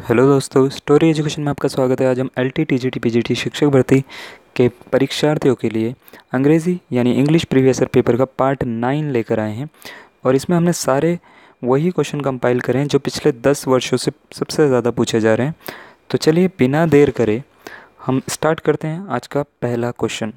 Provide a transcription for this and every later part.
Hello दोस्तों story education में आपका स्वागत है आज हम L T T G T P G T शिक्षक भर्ती के परीक्षार्थियों के लिए अंग्रेज़ी यानी इंग्लिश प्रीवियस पेपर का पार्ट नाइन लेकर आए हैं और इसमें हमने सारे वही क्वेश्चन कंपाइल करें हैं जो पिछले दस वर्षों से सबसे ज़्यादा पूछे जा रहे हैं तो चलिए बिना देर करे हम स्टार्ट करते हैं आज का पहला क्वेश्चन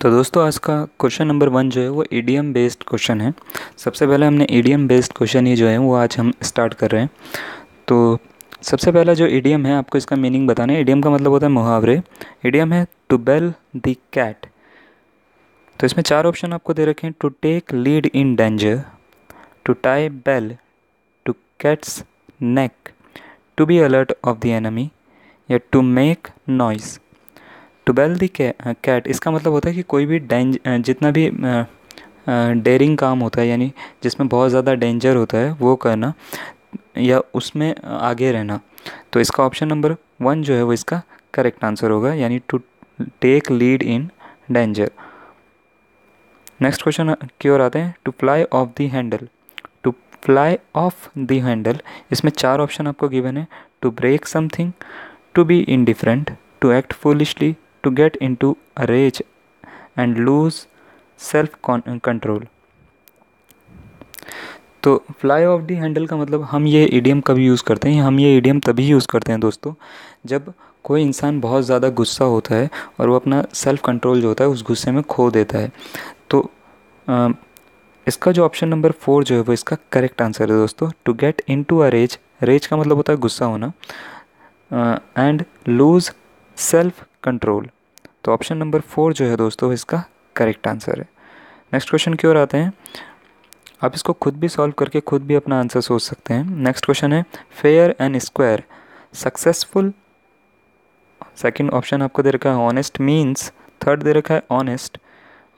तो दोस्तों आज का क्वेश्चन नंबर वन जो है वो ईडीएम बेस्ड क्वेश्चन है सबसे पहले हमने ईडीएम बेस्ड क्वेश्चन ही जो है वो आज हम स्टार्ट कर रहे हैं तो सबसे पहला जो ईडीएम है आपको इसका मीनिंग बताना है ईडीएम का मतलब होता है मुहावरे ईडीएम है टू बेल द कैट तो इसमें चार ऑप्शन आपको दे रखे हैं to take lead in danger to tie bell to cat's neck to be alert of the enemy या to make noise to bell the cat इसका मतलब होता है कि कोई भी डेंज जितना भी डेयरिंग काम होता है यानी जिसमें बहुत ज़्यादा डेंजर होता है वो करना या उसमें आगे रहना तो इसका ऑप्शन नंबर वन जो है वो इसका करेक्ट आंसर होगा यानी to take lead in danger next question की ओर आते हैं to fly off the handle to fly off the handle इसमें चार ऑप्शन आपको गिवन है to break something to be indifferent to act foolishly to get into a rage and lose self control. तो fly off the handle का मतलब हम ये EDM कभी यूज़ करते हैं हम ये ईडीएम तभी यूज़ करते हैं दोस्तों जब कोई इंसान बहुत ज़्यादा गुस्सा होता है और वो अपना सेल्फ कंट्रोल जो होता है उस गुस्से में खो देता है तो आ, इसका जो ऑप्शन नंबर फोर जो है वो इसका करेक्ट आंसर है दोस्तों to get into a rage rage का मतलब होता है गुस्सा होना एंड लूज़ सेल्फ कंट्रोल तो ऑप्शन नंबर फोर जो है दोस्तों इसका करेक्ट आंसर है नेक्स्ट क्वेश्चन की ओर आते हैं आप इसको खुद भी सॉल्व करके खुद भी अपना आंसर सोच सकते हैं नेक्स्ट क्वेश्चन है fair and square successful second option आपको दे रखा है ऑनेस्ट मीन्स थर्ड दे रखा है ऑनेस्ट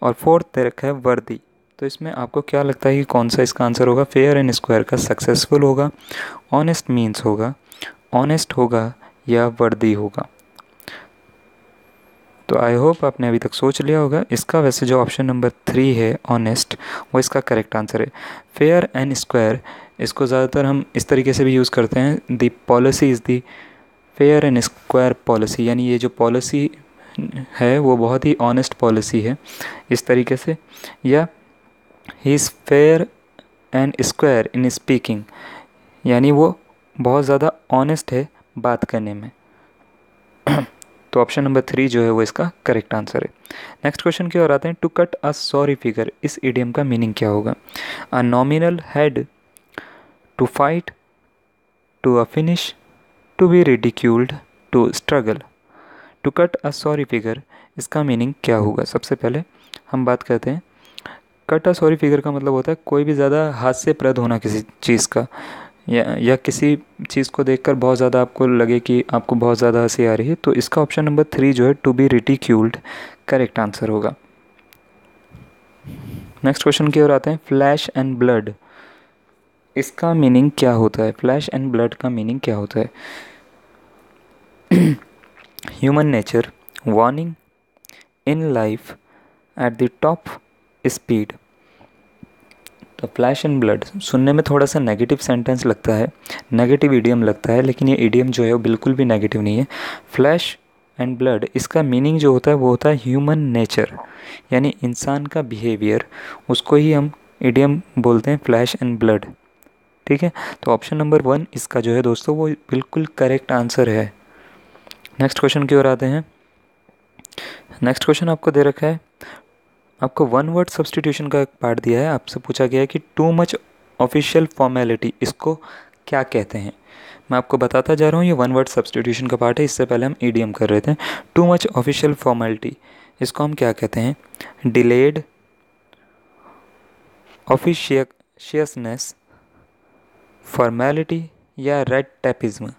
और फोर्थ दे रखा है वर्दी तो इसमें आपको क्या लगता है कि कौन सा इसका आंसर होगा फेयर एंड स्क्वायर का सक्सेसफुल होगा ऑनेस्ट मीन्स होगा ऑनेस्ट होगा या वर्दी होगा तो आई होप आपने अभी तक सोच लिया होगा इसका वैसे जो ऑप्शन नंबर थ्री है ऑनेस्ट वो इसका करेक्ट आंसर है फेयर एंड स्क्वायर इसको ज़्यादातर हम इस तरीके से भी यूज़ करते हैं the policy is the fair and square policy यानी ये जो पॉलिसी है वो बहुत ही ऑनेस्ट पॉलिसी है इस तरीके से या he is fair and square in speaking यानी वो बहुत ज़्यादा ऑनेस्ट है बात करने में तो ऑप्शन नंबर थ्री जो है वो इसका करेक्ट आंसर है नेक्स्ट क्वेश्चन की ओर आते हैं to cut a sorry figure इस ईडियम का मीनिंग क्या होगा a nominal head to fight to a finish to be ridiculed to struggle to cut a sorry figure इसका मीनिंग क्या होगा सबसे पहले हम बात करते हैं कट अ सॉरी फिगर का मतलब होता है कोई भी ज़्यादा हास्यप्रद होना किसी चीज़ का या या किसी चीज़ को देखकर बहुत ज़्यादा आपको लगे कि आपको बहुत ज़्यादा हंसी आ रही है तो इसका ऑप्शन नंबर थ्री जो है to be ridiculed correct answer होगा नेक्स्ट क्वेश्चन की ओर आते हैं फ्लैश एंड ब्लड इसका मीनिंग क्या होता है फ्लैश एंड ब्लड का मीनिंग क्या होता है human nature warning in life at the top speed तो फ्लैश एंड ब्लड सुनने में थोड़ा सा नेगेटिव सेंटेंस लगता है नेगेटिव ईडियम लगता है लेकिन ये ईडियम जो है वो बिल्कुल भी नेगेटिव नहीं है फ्लैश एंड ब्लड इसका मीनिंग जो होता है वो होता है ह्यूमन नेचर यानी इंसान का बिहेवियर उसको ही हम ईडियम बोलते हैं फ्लैश एंड ब्लड ठीक है तो ऑप्शन नंबर वन इसका जो है दोस्तों वो बिल्कुल करेक्ट आंसर है नेक्स्ट क्वेश्चन की ओर आते हैं नेक्स्ट क्वेश्चन आपको दे रखा है आपको वन वर्ड सब्सटीट्यूशन का एक पार्ट दिया है आपसे पूछा गया है कि टू मच ऑफिशियल फॉर्मेलिटी इसको क्या कहते हैं मैं आपको बताता जा रहा हूँ ये वन वर्ड सब्सटीट्यूशन का पार्ट है इससे पहले हम ई कर रहे थे टू मच ऑफिशियल फॉर्मेलिटी इसको हम क्या कहते हैं डिलेड ऑफिशियसनेस फॉर्मेलिटी या रेड टेपिज्म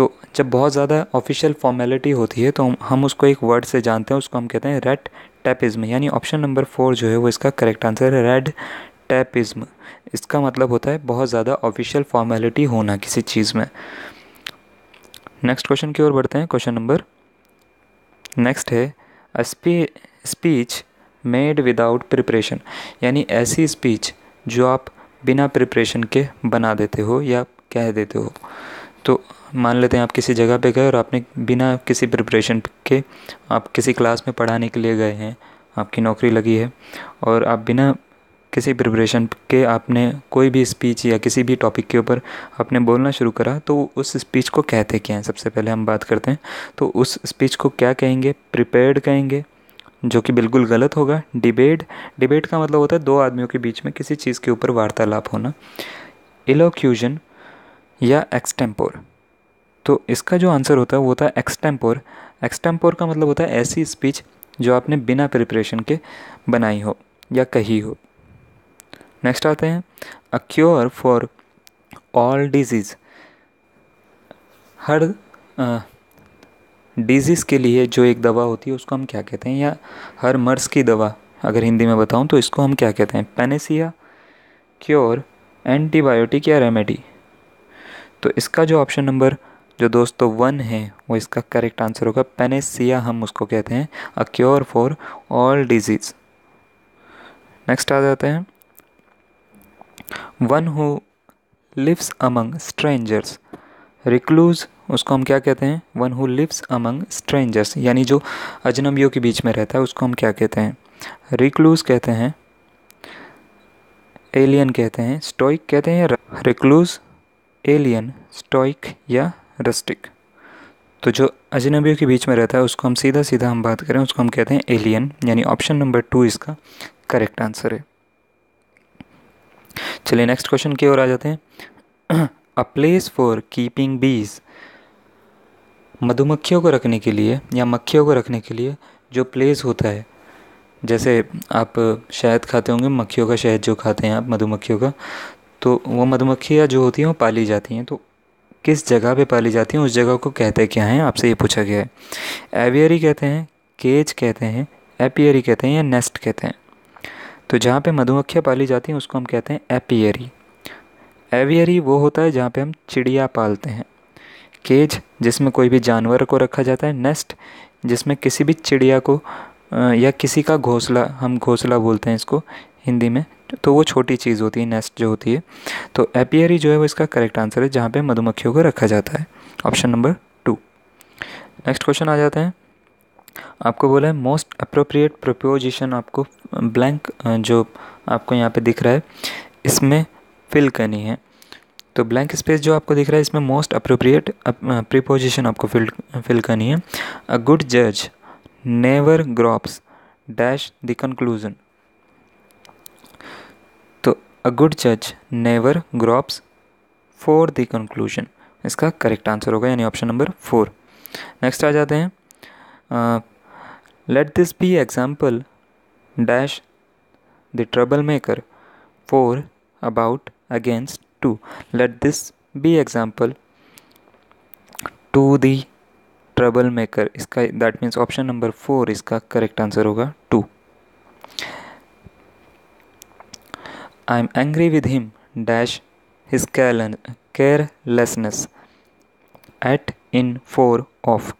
तो जब बहुत ज़्यादा ऑफिशियल फॉर्मेलिटी होती है तो हम, उसको एक वर्ड से जानते हैं उसको हम कहते हैं रेड टैपिज्म यानी ऑप्शन नंबर फोर जो है वो इसका करेक्ट आंसर है रेड टैपिज्म इसका मतलब होता है बहुत ज़्यादा ऑफिशियल फॉर्मेलिटी होना किसी चीज़ में नेक्स्ट क्वेश्चन की ओर बढ़ते हैं क्वेश्चन नंबर नेक्स्ट है स्पीच मेड विदाउट प्रिपरेशन यानी ऐसी स्पीच जो आप बिना प्रिपरेशन के बना देते हो या कह देते हो तो मान लेते हैं आप किसी जगह पे गए और आपने बिना किसी प्रिपरेशन के आप किसी क्लास में पढ़ाने के लिए गए हैं आपकी नौकरी लगी है और आप बिना किसी प्रिपरेशन के आपने कोई भी स्पीच या किसी भी टॉपिक के ऊपर आपने बोलना शुरू करा तो उस स्पीच को कहते क्या हैं सबसे पहले हम बात करते हैं तो उस स्पीच को क्या कहेंगे प्रिपेयर्ड कहेंगे जो कि बिल्कुल गलत होगा डिबेट डिबेट का मतलब होता है दो आदमियों के बीच में किसी चीज़ के ऊपर वार्तालाप होना एलोक्यूजन या एक्सटेम्पोर तो इसका जो आंसर होता है वो होता है एक्सटेम्पोर एक्सटेम्पोर का मतलब होता है ऐसी स्पीच जो आपने बिना प्रिपरेशन के बनाई हो या कही हो नेक्स्ट आते हैं a cure for all disease हर डिजीज़ के लिए जो एक दवा होती है उसको हम क्या कहते हैं या हर मर्स की दवा अगर हिंदी में बताऊं तो इसको हम क्या कहते हैं पेनेसिया क्योर एंटीबायोटिक या रेमेडी तो इसका जो ऑप्शन नंबर जो दोस्तों वन है वो इसका करेक्ट आंसर होगा पेनेसिया हम उसको कहते हैं a cure for all disease next आ जाते हैं one who lives among strangers recluse उसको हम क्या कहते हैं one who lives among strangers यानी जो अजनबियों के बीच में रहता है उसको हम क्या कहते हैं रिक्लूज कहते हैं एलियन कहते हैं स्टोइक कहते हैं रिक्लूज एलियन स्टॉइक या रस्टिक तो जो अजनबियों के बीच में रहता है उसको हम सीधा सीधा हम बात करें उसको हम कहते हैं एलियन यानी ऑप्शन नंबर टू इसका करेक्ट आंसर है चलिए नेक्स्ट क्वेश्चन की ओर आ जाते हैं अ प्लेस फॉर कीपिंग बीज मधुमक्खियों को रखने के लिए या मक्खियों को रखने के लिए जो प्लेस होता है जैसे आप शहद खाते होंगे मक्खियों का शहद जो खाते हैं आप मधुमक्खियों का तो वो मधुमक्खियाँ जो होती हैं वो पाली जाती हैं तो किस जगह पे पाली जाती हैं उस जगह को कहते क्या हैं आपसे ये पूछा गया है एवियरी कहते हैं केज कहते हैं एपियरी कहते हैं या नेस्ट कहते हैं तो जहाँ पे मधुमक्खियाँ पाली जाती हैं उसको हम कहते हैं एपियरी एवियरी वो होता है जहाँ पे हम चिड़िया पालते हैं केज जिसमें कोई भी जानवर को रखा जाता है नेस्ट जिसमें किसी भी चिड़िया को या किसी का घोंसला हम घोंसला बोलते हैं इसको हिंदी में तो वो छोटी चीज़ होती है नेस्ट जो होती है तो एपियरी जो है वो इसका करेक्ट आंसर है जहाँ पे मधुमक्खियों को रखा जाता है option number two next question आ जाते हैं आपको बोला है मोस्ट अप्रोप्रिएट प्रपोजिशन आपको ब्लैंक जो आपको यहाँ पे दिख रहा है इसमें फिल करनी है तो ब्लैंक स्पेस जो आपको दिख रहा है इसमें मोस्ट अप्रोप्रिएट प्रीपोजिशन आपको फिल फिल करनी है अ गुड जज never gropes dash the conclusion a good जज never gropes for the conclusion इसका करेक्ट आंसर होगा यानी ऑप्शन नंबर फोर नेक्स्ट आ जाते हैं let this B example dash the trouble maker four about against to let this B example to the trouble maker इसका that means option number four इसका correct answer होगा to am angry with him dash his his carelessness at in for of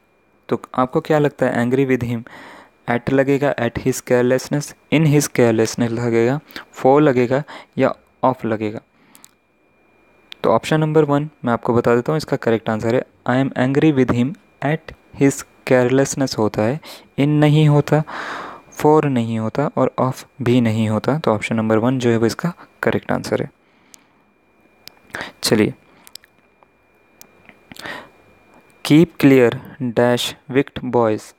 तो आपको क्या लगता है angry with him at लगेगा at his carelessness in his carelessness लगेगा फोर लगेगा या ऑफ लगेगा तो ऑप्शन नंबर वन मैं आपको बता देता हूँ इसका करेक्ट आंसर है I am angry with him at his carelessness होता है इन नहीं होता फोर नहीं होता और ऑफ भी नहीं होता तो ऑप्शन नंबर वन जो है वो इसका करेक्ट आंसर है चलिए keep clear dash wicked boys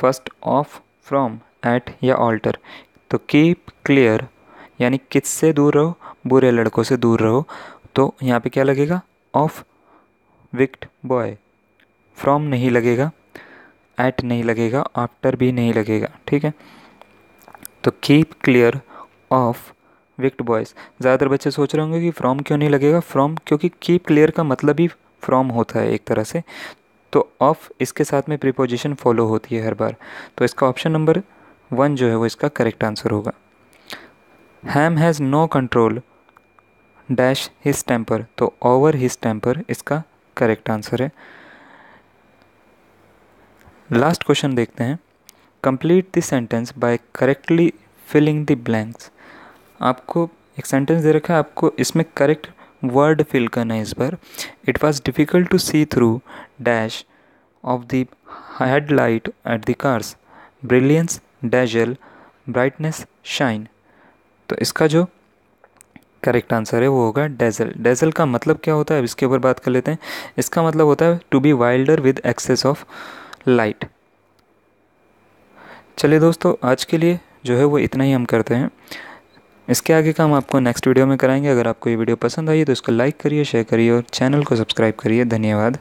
first of from at या ऑल्टर तो कीप क्लियर यानी किससे दूर रहो बुरे लड़कों से दूर रहो तो यहाँ पे क्या लगेगा ऑफ विक्ट बॉय फ्रॉम नहीं लगेगा एट नहीं लगेगा आफ्टर भी नहीं लगेगा ठीक है तो keep clear of wicked boys ज़्यादातर बच्चे सोच रहे होंगे कि फ्रॉम क्यों नहीं लगेगा फ्रॉम क्योंकि कीप क्लियर का मतलब ही फ्रॉम होता है एक तरह से तो ऑफ इसके साथ में प्रीपोजिशन फॉलो होती है हर बार तो इसका ऑप्शन नंबर वन जो है वो इसका करेक्ट आंसर होगा he has no control dash his temper तो ओवर हिज टेम्पर इसका करेक्ट आंसर है लास्ट क्वेश्चन देखते हैं complete the sentence by correctly filling the blanks आपको एक सेंटेंस दे रखा है आपको इसमें करेक्ट वर्ड फिल करना है इस पर it was difficult to see through dash of the head light at the car's brilliance dazzle brightness shine तो इसका जो करेक्ट आंसर है वो होगा डेजल डेजल का मतलब क्या होता है अब इसके ऊपर बात कर लेते हैं इसका मतलब होता है to be wilder with excess of light चलिए दोस्तों आज के लिए जो है वो इतना ही हम करते हैं इसके आगे का हम आपको नेक्स्ट वीडियो में कराएंगे अगर आपको ये वीडियो पसंद आई तो इसको लाइक करिए शेयर करिए और चैनल को सब्सक्राइब करिए धन्यवाद